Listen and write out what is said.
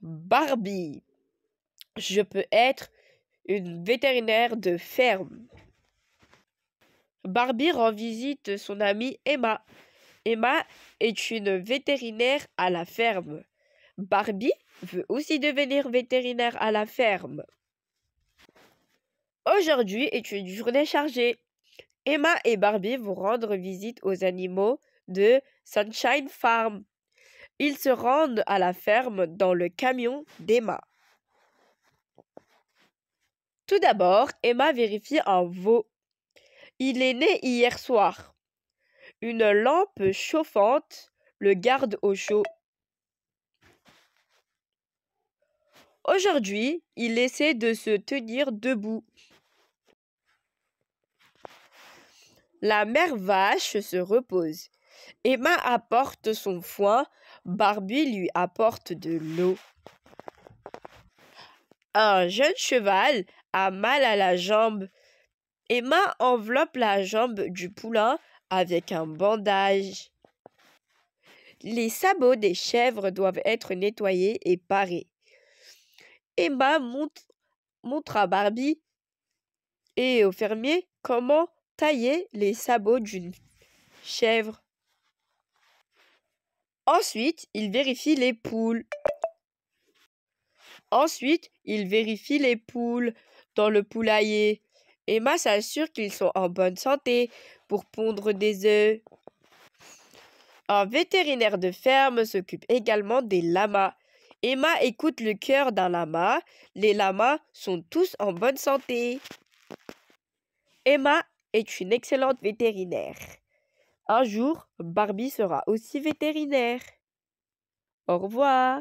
Barbie. Je peux être une vétérinaire de ferme. Barbie rend visite à son amie Emma. Emma est une vétérinaire à la ferme. Barbie veut aussi devenir vétérinaire à la ferme. Aujourd'hui est une journée chargée. Emma et Barbie vont rendre visite aux animaux de Sunshine Farm. Ils se rendent à la ferme dans le camion d'Emma. Tout d'abord, Emma vérifie un veau. Il est né hier soir. Une lampe chauffante le garde au chaud. Aujourd'hui, il essaie de se tenir debout. La mère vache se repose. Emma apporte son foin, Barbie lui apporte de l'eau. Un jeune cheval a mal à la jambe. Emma enveloppe la jambe du poulain avec un bandage. Les sabots des chèvres doivent être nettoyés et parés. Emma montre, à Barbie et au fermier comment tailler les sabots d'une chèvre. Ensuite, il vérifie les poules. Ensuite, il vérifie les poules dans le poulailler. Emma s'assure qu'ils sont en bonne santé pour pondre des œufs. Un vétérinaire de ferme s'occupe également des lamas. Emma écoute le cœur d'un lama. Les lamas sont tous en bonne santé. Emma est une excellente vétérinaire. Un jour, Barbie sera aussi vétérinaire. Au revoir